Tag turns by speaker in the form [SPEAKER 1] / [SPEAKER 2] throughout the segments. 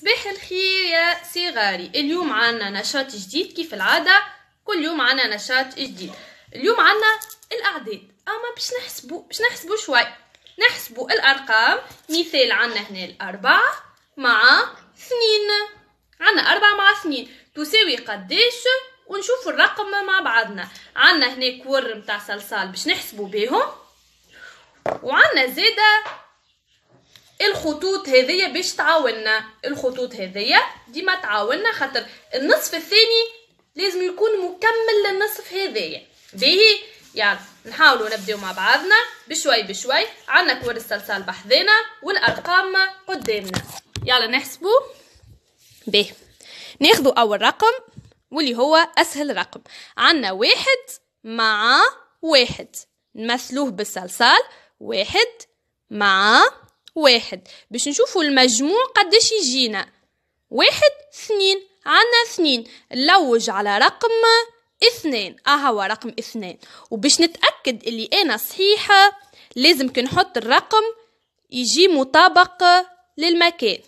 [SPEAKER 1] صباح الخير يا صغاري اليوم عنا نشاط جديد كيف العادة كل يوم عنا نشاط جديد اليوم عنا الأعداد أما باش نحسبو باش نحسبو شوي نحسبو الأرقام مثال عنا هنا الأربعة مع اثنين عنا أربعة مع اثنين تساوي قداش ونشوف الرقم مع بعضنا عنا هنا كور متاع صلصال باش نحسبو بيهم وعنا زيدا الخطوط هذية باش تعاوننا الخطوط هذية ديما تعاوننا خاطر النصف الثاني لازم يكون مكمل للنصف هذايا باهي يعني نحاولوا نبداو مع بعضنا بشوي بشوي عندنا كور الصلصال بحذانا والارقام قدامنا يلا نحسبوا باهي ناخذوا اول رقم واللي هو اسهل رقم عندنا واحد مع واحد نمثلوه بالصلصال واحد مع واحد باش نشوفوا المجموع قداش يجينا واحد اثنين عنا اثنين نلوج على رقم اثنين اه هو رقم اثنين وباش نتأكد اللي انا صحيحة لازم كنحط الرقم يجي مطابق للمكان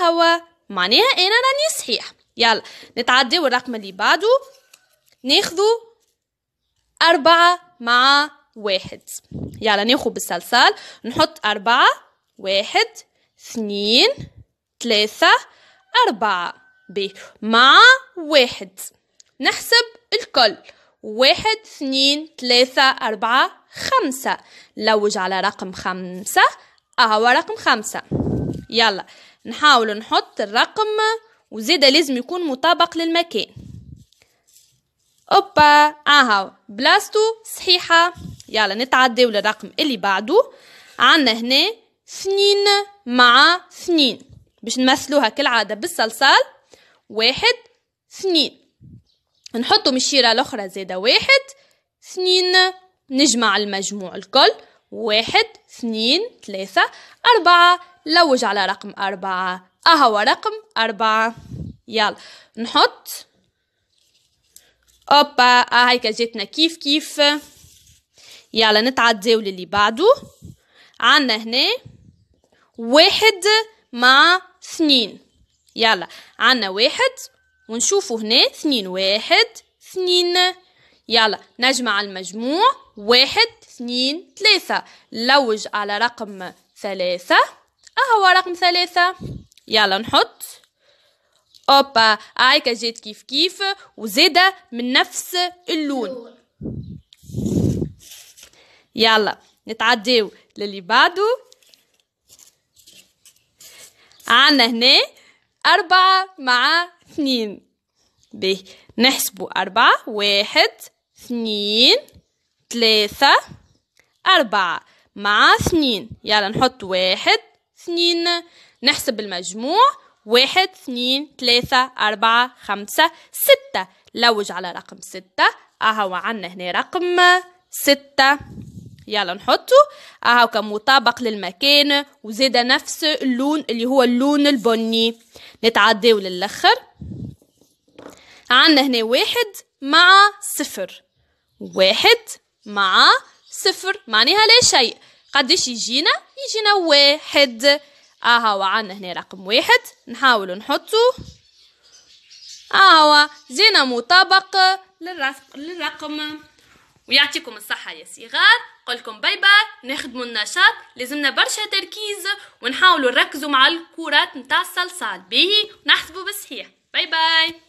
[SPEAKER 1] اه هو معناها انا راني صحيح يلا نتعداو الرقم اللي بعده ناخذ أربعة مع واحد يلا ناخذ بالسلسال نحط أربعة واحد اثنين ثلاثة أربعة ب مع واحد نحسب الكل واحد اثنين ثلاثة أربعة خمسة لوج على رقم خمسة أهو رقم خمسة يلا نحاول نحط الرقم وزيدا لازم يكون مطابق للمكان اوبا اهو بلاستو صحيحة يلا نتعدي للرقم اللي بعده عنا هنا سنين مع سنين باش نمثلوها كالعادة بالصلصال واحد سنين نحطو من الشيرة الأخرى زادة واحد سنين نجمع المجموع الكل واحد اثنين ثلاثة أربعة لوج على رقم أربعة أهو رقم أربعة يلا نحط أوبا هاي آه، جاتنا كيف كيف يلا نتعداو للي بعده عنا هنا واحد مع اثنين يلا عنا واحد ونشوفه هنا اثنين واحد اثنين يلا نجمع المجموع واحد اثنين ثلاثة لوج على رقم ثلاثة أهو رقم ثلاثة يلا نحط أوبا هايكا جات كيف كيف وزيدة من نفس اللون يلا نتعداو للي بعده عنا هنا أربعة مع اثنين به نحسبوا أربعة واحد اثنين ثلاثة أربعة مع اثنين يلا نحط واحد اثنين نحسب المجموع واحد اثنين ثلاثة أربعة خمسة ستة لوج على رقم ستة أهو عنا هنا رقم ستة يلا نحطه اهو كان مطابق للمكان وزيد نفس اللون اللي هو اللون البني نتعداو للاخر عندنا هنا واحد مع صفر واحد مع صفر معناها لا شيء قديش يجينا يجينا واحد اها عندنا هنا رقم واحد نحاول نحطه اها زينا مطابق للرقم ويعطيكم الصحة يا صغار نقولكم باي باي نخدموا النشاط لازمنا برشا تركيز ونحاولوا نركزوا مع الكرات نتاع الصلصال باهي نحسبوا بالصحيح باي باي